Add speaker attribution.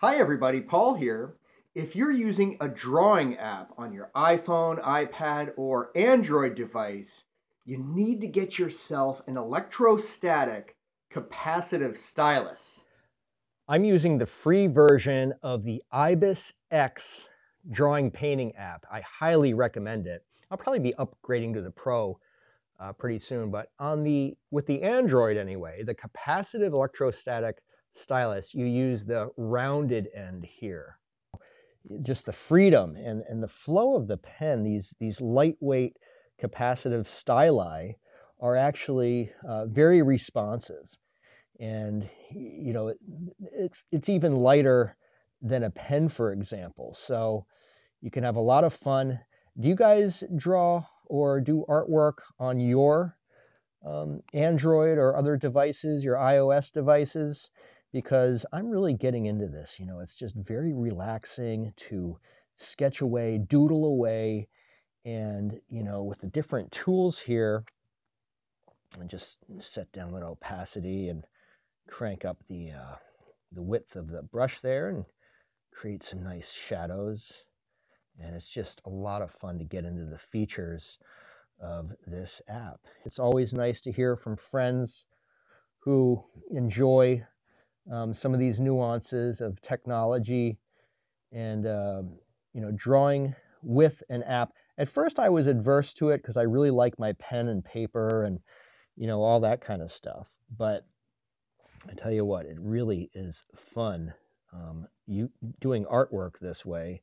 Speaker 1: Hi everybody, Paul here. If you're using a drawing app on your iPhone, iPad, or Android device, you need to get yourself an electrostatic capacitive stylus. I'm using the free version of the IBIS X drawing painting app. I highly recommend it. I'll probably be upgrading to the Pro uh, pretty soon, but on the with the Android anyway, the capacitive electrostatic stylus, you use the rounded end here. Just the freedom and, and the flow of the pen, these, these lightweight capacitive styli are actually uh, very responsive. And, you know, it, it, it's even lighter than a pen, for example. So you can have a lot of fun. Do you guys draw or do artwork on your um, Android or other devices, your iOS devices? because I'm really getting into this. You know, it's just very relaxing to sketch away, doodle away, and, you know, with the different tools here, and just set down little opacity and crank up the, uh, the width of the brush there and create some nice shadows. And it's just a lot of fun to get into the features of this app. It's always nice to hear from friends who enjoy um, some of these nuances of technology and uh, you know drawing with an app. At first, I was adverse to it because I really like my pen and paper and you know all that kind of stuff. But I tell you what, it really is fun. Um, you doing artwork this way